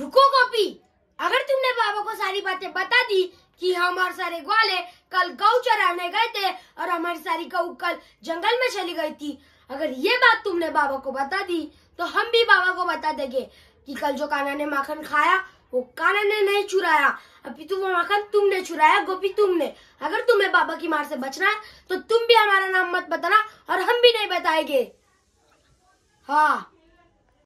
रुको गोपी अगर तुमने बाबा को सारी बातें बता दी कि हम और सारे ग्वाले कल गौ चराने गए थे और हमारी सारी गऊ कल जंगल में चली गई थी अगर ये बात तुमने बाबा को बता दी तो हम भी बाबा को बता देंगे कि कल जो काना ने माखन खाया वो काना ने नहीं चुराया अभी तो वो माखन तुमने चुराया गोपी तुमने अगर तुम्हें बाबा की मार से बचना है तो तुम भी हमारा नाम मत बताना और हम भी नहीं बताएंगे हाँ